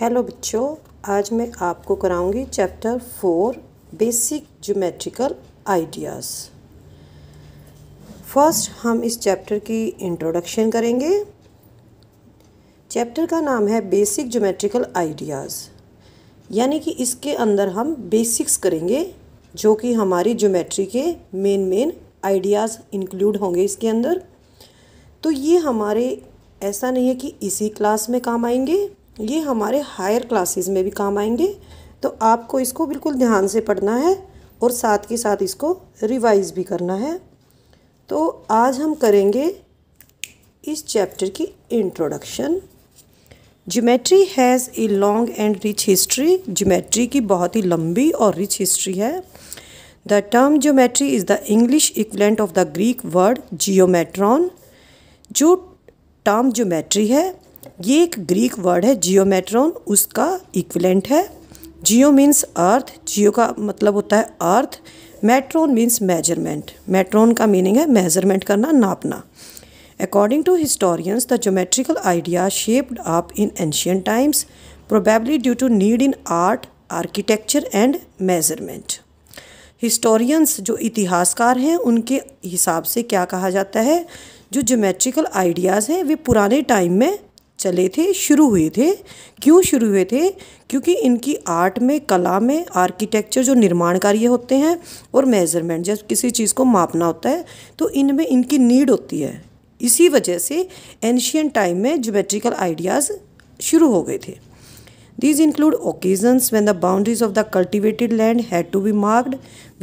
hello बच्चों आज मैं आपको कराऊंगी chapter four basic geometrical ideas first हम इस चैप्टर की इंट्रोडक्शन करेंगे चैप्टर का नाम है बेसिक ज्योमेट्रिकल आइडियाज़ यानी कि इसके अंदर हम बेसिक्स करेंगे जो कि हमारी ज्योमेट्री के मेन मेन आइडियाज़ इंक्लूड होंगे इसके अंदर तो ये हमारे ऐसा नहीं है कि इसी क्लास में काम आएंगे ये हमारे हायर क्लासेस में भी काम आएंगे तो आपको इसको बिल्कुल ध्यान से पढ़ना है और साथ के साथ इसको रिवाइज भी करना है तो आज हम करेंगे इस चैप्टर की introduction geometry has a long and rich history geometry की बहुत ही लंबी और रिच हिस्ट्री है the term geometry is the English equivalent of the Greek word geometron जो टर्म ज्योमेट्री है ये एक ग्रीक वर्ड है जियोमेट्रॉन उसका इक्विलेंट है जियो मीन्स अर्थ जियो का मतलब होता है earth metron means measurement metron का मीनिंग है मेजरमेंट करना नापना according to historians the geometrical idea shaped up in ancient times probably due to need in art architecture and measurement historians जो इतिहासकार हैं उनके हिसाब से क्या कहा जाता है जो जोमेट्रिकल आइडियाज़ हैं वे पुराने टाइम में चले थे शुरू हुए थे क्यों शुरू हुए थे क्योंकि इनकी आर्ट में कला में आर्किटेक्चर जो निर्माण कार्य होते हैं और मेज़रमेंट जब किसी चीज़ को मापना होता है तो इनमें इनकी नीड होती है इसी वजह से एंशियन टाइम में जोमेट्रिकल आइडियाज़ शुरू हो गए थे these include occasions when the boundaries of the cultivated land had to be marked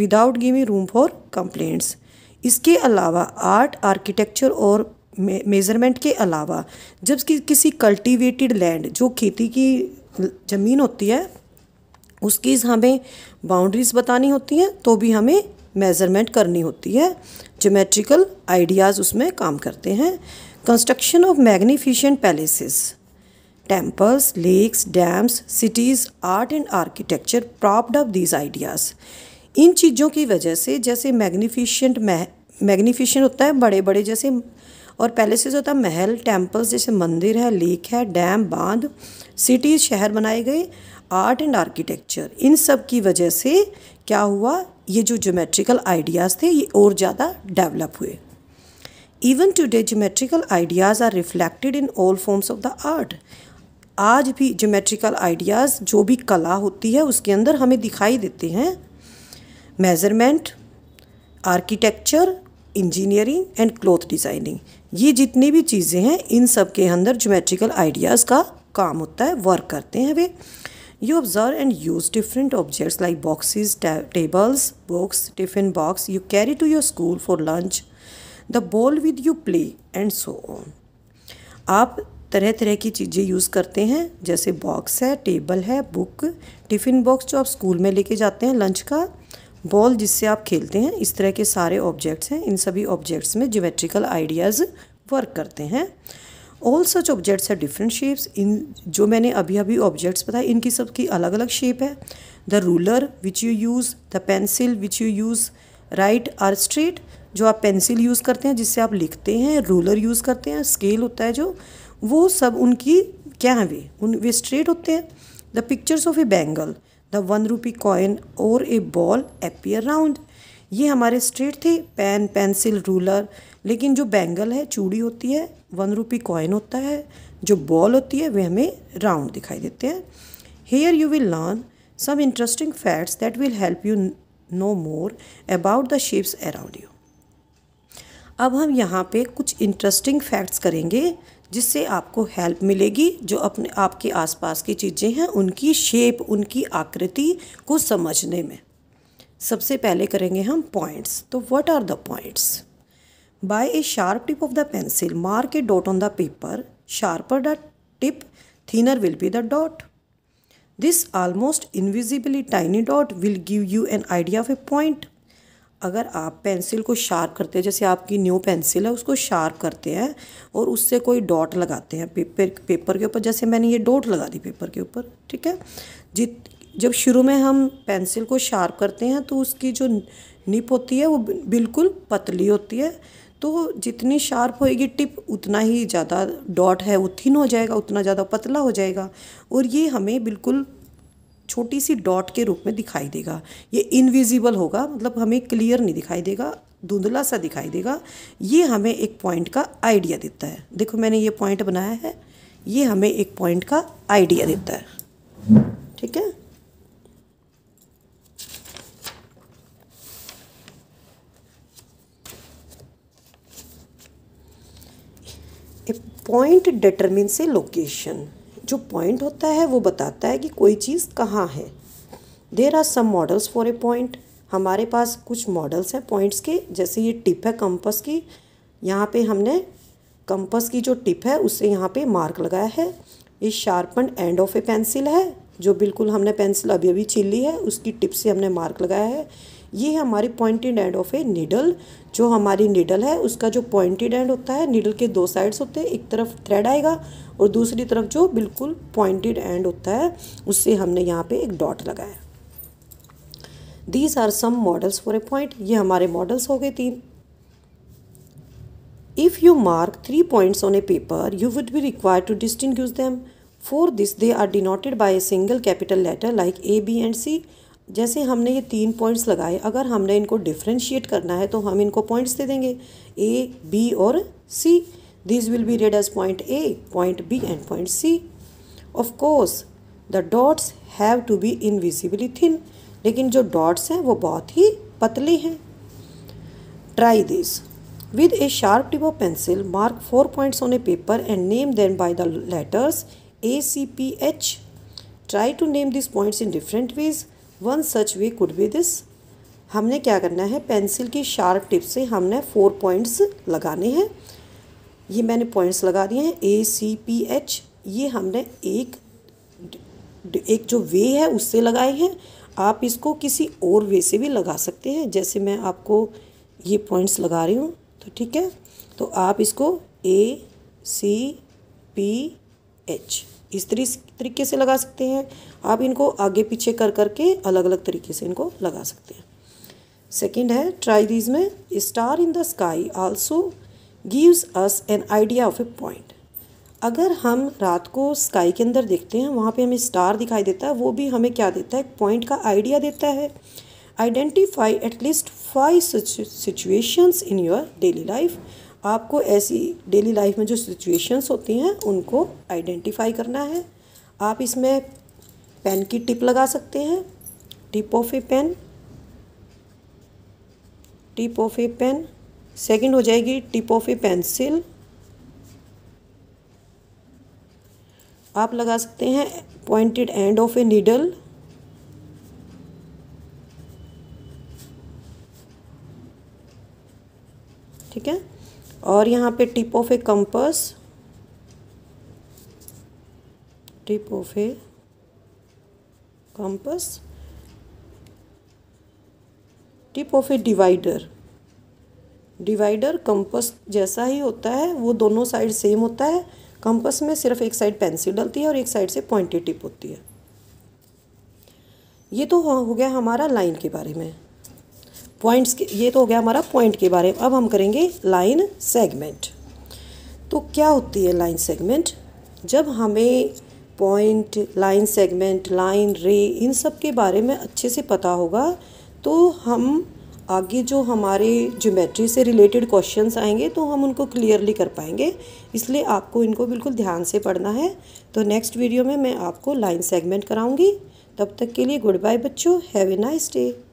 without giving room for complaints इसके अलावा आर्ट आर्किटेक्चर और मेज़रमेंट के अलावा कि, किसी कल्टीवेटेड लैंड जो खेती की ज़मीन होती है उसकी हमें बाउंड्रीज़ बतानी होती हैं तो भी हमें मेज़रमेंट करनी होती है जोमेट्रिकल आइडियाज़ उसमें काम करते हैं construction of magnificent palaces temples lakes dams cities art and architecture propped of these ideas इन चीज़ों की वजह से जैसे मैग्नीफिशेंट मै मैग्नीफिशेंट होता है बड़े बड़े जैसे और पैलेसेस होता है महल टेम्पल्स जैसे मंदिर है लेक है डैम बांध सिटीज़ शहर बनाए गए आर्ट एंड आर्किटेक्चर इन सब की वजह से क्या हुआ ये जो ज्योमेट्रिकल आइडियाज़ थे ये और ज़्यादा डेवलप हुए even today geometrical ideas are reflected in all forms of the art आज भी ज्योमेट्रिकल आइडियाज़ जो भी कला होती है उसके अंदर हमें दिखाई देते हैं measurement architecture engineering and cloth designing ये जितनी भी चीज़ें हैं इन सब के अंदर जोमेट्रिकल आइडियाज़ का काम होता है वर्क करते हैं way you observe and use different objects like boxes tables books tiffin box you carry to your school for lunch the ball with you play and so on आप तरह तरह की चीज़ें यूज़ करते हैं जैसे बॉक्स है टेबल है बुक टिफ़िन बॉक्स जो आप स्कूल में लेके जाते हैं लंच का बॉल जिससे आप खेलते हैं इस तरह के सारे ऑब्जेक्ट्स हैं इन सभी ऑब्जेक्ट्स में ज्योमेट्रिकल आइडियाज़ वर्क करते हैं ऑल सच ऑब्जेक्ट्स है डिफरेंट शेप्स इन जो मैंने अभी अभी ऑब्जेक्ट्स बताए इनकी सब की अलग अलग शेप है the ruler which you use the pencil which you use right are straight जो आप पेंसिल यूज़ करते हैं जिससे आप लिखते हैं रूलर यूज़ करते हैं स्केल होता है जो वो सब उनकी क्या है वे उन वे स्ट्रेट होते हैं the pictures of a bangle the one rupee coin और ए बॉल एपियर राउंड ये हमारे स्ट्रेट थे पेन पेंसिल रूलर लेकिन जो बैंगल है चूड़ी होती है वन रूपी कॉइन होता है जो बॉल होती है वे हमें राउंड दिखाई देते हैं here you will learn some interesting facts that will help you know more about the shapes around you अब हम यहाँ पे कुछ इंटरेस्टिंग फैक्ट्स करेंगे जिससे आपको हेल्प मिलेगी जो अपने आपके आसपास की चीज़ें हैं उनकी शेप उनकी आकृति को समझने में सबसे पहले करेंगे हम पॉइंट्स तो what are the points by a sharp tip of the pencil mark a dot on the paper sharper the tip thinner will be the dot this almost invisibly tiny dot will give you an idea of a point अगर आप pencil को sharp करते हैं जैसे आपकी new pencil है उसको sharp करते हैं और उससे कोई डॉट लगाते हैं पेपर पेपर के ऊपर जैसे मैंने ये डॉट लगा दी पेपर के ऊपर ठीक है जित जब शुरू में हम पेंसिल को शार्प करते हैं तो उसकी जो निप होती है वो बिल्कुल पतली होती है तो जितनी शार्प होएगी टिप उतना ही ज़्यादा डॉट है वो थिन हो जाएगा उतना ज़्यादा पतला हो जाएगा और ये हमें बिल्कुल छोटी सी डॉट के रूप में दिखाई देगा ये इनविजिबल होगा मतलब हमें क्लियर नहीं दिखाई देगा धुंधला सा दिखाई देगा ये हमें एक पॉइंट का आइडिया देता है देखो मैंने ये पॉइंट बनाया है ये हमें एक पॉइंट का आइडिया देता है ठीक है पॉइंट डिटरमिन से लोकेशन जो पॉइंट होता है वो बताता है कि कोई चीज़ कहाँ है there are some models for a point हमारे पास कुछ मॉडल्स हैं पॉइंट्स के जैसे ये टिप है कंपस की यहाँ पे हमने कंपस की जो टिप है उससे यहाँ पे मार्क लगाया है ये sharpen end of a pencil है जो बिल्कुल हमने पेंसिल अभी अभी ली है उसकी टिप से हमने मार्क लगाया है ये है हमारी pointed end of a needle जो हमारी निडल है उसका जो पॉइंटेड एंड होता है निडल के दो साइड्स होते हैं एक तरफ थ्रेड आएगा और दूसरी तरफ जो बिल्कुल पॉइंटेड एंड होता है उससे हमने यहाँ पे एक डॉट लगाया these are some models for a point ये हमारे मॉडल्स हो गए तीन if you mark three points on a paper you would be require to distinguish them for this they are denoted by a single capital letter like A B and C जैसे हमने ये तीन points लगाए अगर हमने इनको differentiate करना है तो हम इनको पॉइंट्स दे देंगे ए बी और C this will be read as point A point B and point C of course the dots have to be invisibly thin लेकिन जो डॉट्स हैं वो बहुत ही पतले हैं try this with a sharp tip of pencil mark four points on a paper and name them by the letters A C P H try to name this points in different ways one such way could be this हमने क्या करना है pencil की sharp tip से हमने four points लगाने हैं ये मैंने पॉइंट्स लगा दिए हैं ए सी पी एच ये हमने एक एक जो वे है उससे लगाए हैं आप इसको किसी और वे से भी लगा सकते हैं जैसे मैं आपको ये पॉइंट्स लगा रही हूँ तो ठीक है तो आप इसको ए सी पी एच इस तरीके से लगा सकते हैं आप इनको आगे पीछे कर करके अलग अलग तरीके से इनको लगा सकते हैं सेकेंड है ट्राई दीज में star in the sky also gives us an idea of a point अगर हम रात को स्काई के अंदर देखते हैं वहाँ पे हमें स्टार दिखाई देता है वो भी हमें क्या देता है पॉइंट का आइडिया देता है identify at least five situations in your daily life आपको ऐसी डेली लाइफ में जो सिचुएशंस होती हैं उनको आइडेंटिफाई करना है आप इसमें पेन की टिप लगा सकते हैं tip of a pen tip of a pen second हो जाएगी टिप ऑफ ए पेंसिल आप लगा सकते हैं pointed end of a needle और यहाँ पे tip of a compass tip of a compass tip of a divider divider compass जैसा ही होता है वो दोनों साइड सेम होता है कंपस में सिर्फ एक साइड पेंसिल डलती है और एक साइड से पॉइंटेड टिप होती है ये तो हो गया हमारा लाइन के बारे में पॉइंट्स के ये तो हो गया हमारा पॉइंट के बारे में अब हम करेंगे लाइन सेगमेंट तो क्या होती है लाइन सेगमेंट जब हमें पॉइंट लाइन सेगमेंट लाइन रे इन सब के बारे में अच्छे से पता होगा तो हम आगे जो हमारे ज्योमेट्री से रिलेटेड क्वेश्चंस आएंगे तो हम उनको क्लियरली कर पाएंगे इसलिए आपको इनको बिल्कुल ध्यान से पढ़ना है तो नेक्स्ट वीडियो में मैं आपको लाइन सेगमेंट कराऊंगी तब तक के लिए गुड बाय बच्चों हैव ए नाइस डे